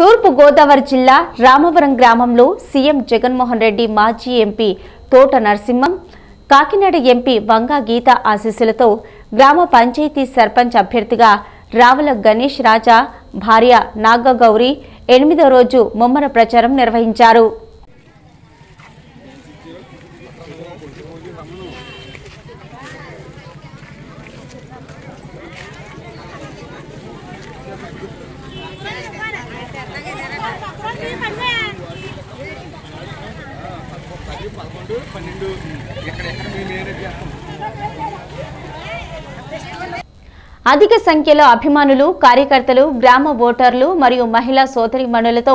తూర్పు గోదావరి జిల్లా రామవరం గ్రామంలో సీఎం జగన్మోహన్ రెడ్డి మాజీ ఎంపీ తోట నరసింహం కాకినాడ ఎంపీ వంగా గీత ఆశీస్సులతో గ్రామ పంచాయతీ సర్పంచ్ అభ్యర్థిగా రావుల గణేష్ రాజా భార్య నాగగౌరి ఎనిమిదో రోజు ముమ్మర ప్రచారం నిర్వహించారు పదకొండు పన్నెండు ఎక్కడెక్కడ మేము ఏ చేస్తాం అధిక సంఖ్యలో అభిమానులు కార్యకర్తలు గ్రామ ఓటర్లు మరియు మహిళా సోదరిమణులతో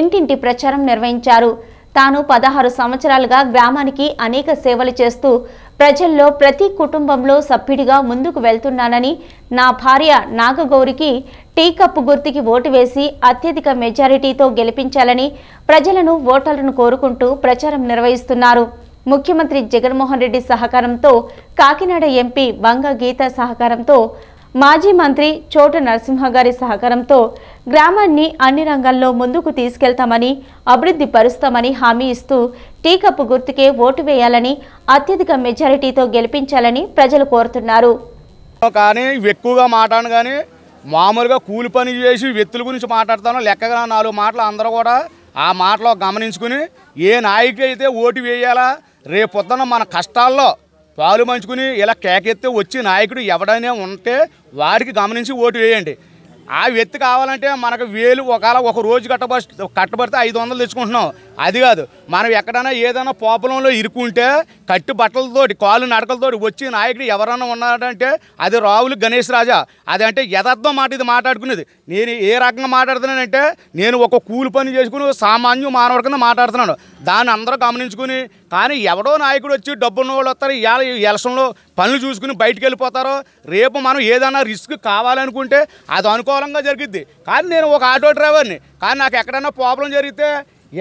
ఇంటింటి ప్రచారం నిర్వహించారు తాను పదహారు సంవత్సరాలుగా గ్రామానికి అనేక సేవలు చేస్తూ ప్రజల్లో ప్రతి కుటుంబంలో సభ్యుడిగా ముందుకు వెళ్తున్నానని నా భార్య నాగగౌరికి టీ కప్పు గుర్తుకి ఓటు వేసి అత్యధిక మెజారిటీతో గెలిపించాలని ప్రజలను ఓటర్లను కోరుకుంటూ ప్రచారం నిర్వహిస్తున్నారు ముఖ్యమంత్రి జగన్మోహన్ రెడ్డి సహకారంతో కాకినాడ ఎంపీ వంగ గీత సహకారంతో మాజీ మంత్రి చోట నరసింహ గారి సహకారంతో గ్రామాన్ని అన్ని రంగాల్లో ముందుకు తీసుకెళ్తామని అభివృద్ధి పరుస్తామని హామీ ఇస్తూ టీ కప్పు గుర్తుకే ఓటు వేయాలని అత్యధిక మెజారిటీతో గెలిపించాలని ప్రజలు కోరుతున్నారు కానీ ఎక్కువగా మాట్లాడను కానీ మామూలుగా కూలి పని చేసి వ్యక్తుల గురించి మాట్లాడతాను లెక్కగా నాలుగు మాటలు అందరూ కూడా ఆ మాటలో గమనించుకుని ఏ నాయకు అయితే ఓటు వేయాలా రేపొద్దున మన కష్టాల్లో పాలు మంచుకుని ఇలా కేకెత్తే వచ్చి నాయకుడు ఎవడైనా ఉంటే వారికి గమనించి ఓటు వేయండి ఆ వ్యక్తి కావాలంటే మనకు వేలు ఒకవేళ ఒక రోజు కట్టబ కట్టబడితే ఐదు వందలు తెచ్చుకుంటున్నాం అది కాదు మనం ఎక్కడైనా ఏదైనా పోపలంలో ఇరుక్కుంటే కట్టు బట్టలతోటి కాలు నడకలతోటి వచ్చి నాయకుడు ఎవరైనా ఉన్నాడంటే అది రావులు గణేష్ రాజా అదంటే యథార్థం మాట ఇది మాట్లాడుకునేది నేను ఏ రకంగా మాట్లాడుతున్నానంటే నేను ఒక కూలి పని చేసుకుని సామాన్య మానవుడి కింద మాట్లాడుతున్నాను దాన్ని అందరూ గమనించుకుని కానీ ఎవడో నాయకుడు వచ్చి డబ్బున్న వాళ్ళు వస్తారు ఇవాళ ఎలసంలో పనులు చూసుకుని బయటికి వెళ్ళిపోతారో రేపు మనం ఏదైనా రిస్క్ కావాలనుకుంటే అది అనుకూలంగా జరిగిద్ది కానీ నేను ఒక ఆటో డ్రైవర్ని కానీ నాకు ఎక్కడైనా ప్రాబ్లం జరిగితే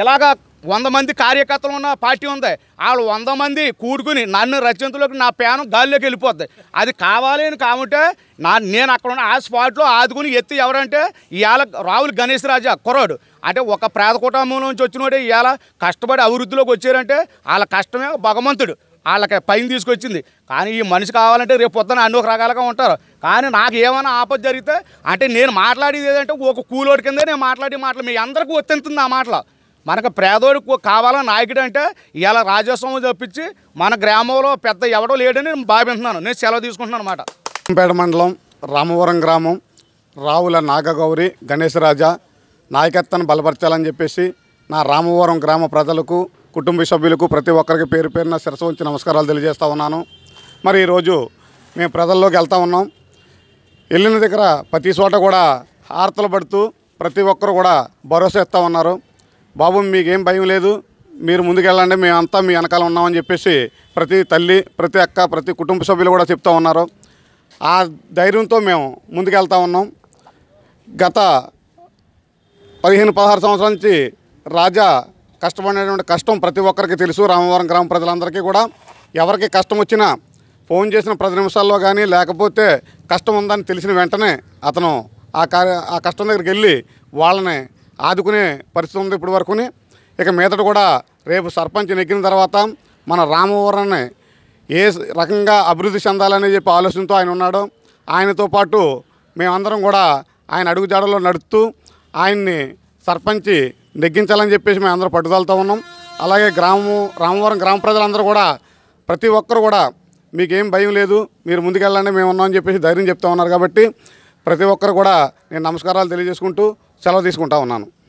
ఇలాగా వంద మంది కార్యకర్తలు ఉన్న పార్టీ ఉంది వాళ్ళు వంద మంది కూడుకుని నన్ను రచయితలకు నా పేనం గాల్లోకి వెళ్ళిపోద్ది అది కావాలి అని కాబట్టే నా నేను అక్కడ ఉన్న ఆ స్పాట్లో ఆదుకుని ఎత్తి ఎవరంటే ఇవాళ రాహుల్ గణేష్ రాజా కుర్రాడు అంటే ఒక పేద కుటుంబం నుంచి వచ్చినోడే ఇవాళ కష్టపడి అభివృద్ధిలోకి వచ్చారంటే వాళ్ళ కష్టమే భగవంతుడు వాళ్ళకి పైన తీసుకొచ్చింది కానీ ఈ మనిషి కావాలంటే రేపు పొద్దున అన్ని ఒక రకాలుగా ఉంటారు కానీ నాకు ఏమైనా ఆపద జరిగితే అంటే నేను మాట్లాడేది ఏదంటే ఒక కూలోడి కింద నేను మాట్లాడే మాటలు మీ అందరికీ ఒత్తింతుంది ఆ మాటలు మనకు పేదోడికి కావాలని నాయకుడు అంటే ఇలా రాజ్యోత్సవం తప్పించి మన గ్రామంలో పెద్ద ఎవడో లేడని నేను భావిస్తున్నాను నేను సెలవు తీసుకుంటున్నాను అనమాట మండలం రామవరం గ్రామం రావుల నాగగౌరి గణేశరాజా నాయకత్వాన్ని బలపరచాలని చెప్పేసి నా రామవరం గ్రామ ప్రజలకు కుటుంబ సభ్యులకు ప్రతి ఒక్కరికి పేరు పేరున శిరస ఉంచి నమస్కారాలు తెలియజేస్తూ ఉన్నాను మరి ఈరోజు మేము ప్రజల్లోకి వెళ్తూ ఉన్నాం వెళ్ళిన దగ్గర ప్రతి చోట కూడా హారతలు పడుతూ ప్రతి ఒక్కరు కూడా భరోసా ఇస్తూ ఉన్నారు బాబు మీకేం భయం లేదు మీరు ముందుకెళ్ళండి మేమంతా మీ వెనకాల ఉన్నామని చెప్పేసి ప్రతి తల్లి ప్రతి అక్క ప్రతి కుటుంబ సభ్యులు కూడా చెప్తూ ఉన్నారు ఆ ధైర్యంతో మేము ముందుకెళ్తా ఉన్నాం గత పదిహేను పదహారు సంవత్సరాల నుంచి రాజా కష్టపడినటువంటి కష్టం ప్రతి ఒక్కరికి తెలుసు రామవరం గ్రామ ప్రజలందరికీ కూడా ఎవరికి కష్టం వచ్చినా ఫోన్ చేసిన పది నిమిషాల్లో కానీ లేకపోతే కష్టం ఉందని తెలిసిన వెంటనే అతను ఆ కార్య ఆ కష్టం దగ్గరికి వెళ్ళి వాళ్ళని ఆదుకునే పరిస్థితి ఉంది ఇప్పటి వరకు ఇక మీదట కూడా రేపు సర్పంచ్ నెగ్గిన తర్వాత మన రామవరాన్ని ఏ రకంగా అభివృద్ధి చెందాలని చెప్పి ఆలోచనతో ఆయన ఉన్నాడు ఆయనతో పాటు మేమందరం కూడా ఆయన అడుగుజాడలో నడుస్తూ ఆయన్ని సర్పంచి నెగ్గించాలని చెప్పేసి మేము అందరం పట్టుదలతో ఉన్నాం అలాగే గ్రామము రామవరం గ్రామ ప్రజలందరూ కూడా ప్రతి ఒక్కరు కూడా మీకేం భయం లేదు మీరు ముందుకెళ్ళండి మేము ఉన్నామని చెప్పేసి ధైర్యం చెప్తా ఉన్నారు కాబట్టి ప్రతి ఒక్కరు కూడా నేను నమస్కారాలు తెలియజేసుకుంటూ సెలవు తీసుకుంటా ఉన్నాను